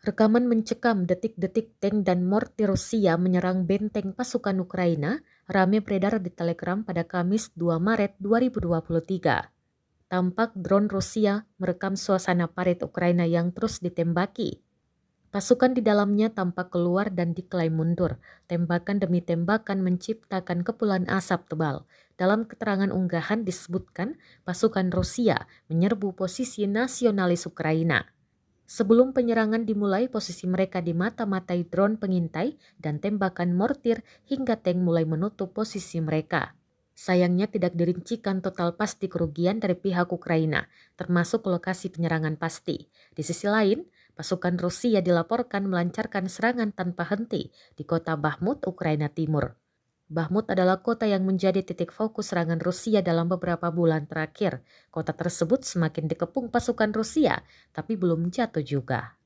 Rekaman mencekam detik-detik tank dan mortir Rusia menyerang benteng pasukan Ukraina rame beredar di Telegram pada Kamis 2 Maret 2023. Tampak drone Rusia merekam suasana parit Ukraina yang terus ditembaki. Pasukan di dalamnya tampak keluar dan diklaim mundur. Tembakan demi tembakan menciptakan kepulan asap tebal. Dalam keterangan unggahan disebutkan pasukan Rusia menyerbu posisi nasionalis Ukraina. Sebelum penyerangan dimulai, posisi mereka di mata matai drone pengintai dan tembakan mortir hingga tank mulai menutup posisi mereka. Sayangnya tidak dirincikan total pasti kerugian dari pihak Ukraina, termasuk lokasi penyerangan pasti. Di sisi lain, pasukan Rusia dilaporkan melancarkan serangan tanpa henti di kota Bahmut, Ukraina Timur. Bahmut adalah kota yang menjadi titik fokus serangan Rusia dalam beberapa bulan terakhir. Kota tersebut semakin dikepung pasukan Rusia, tapi belum jatuh juga.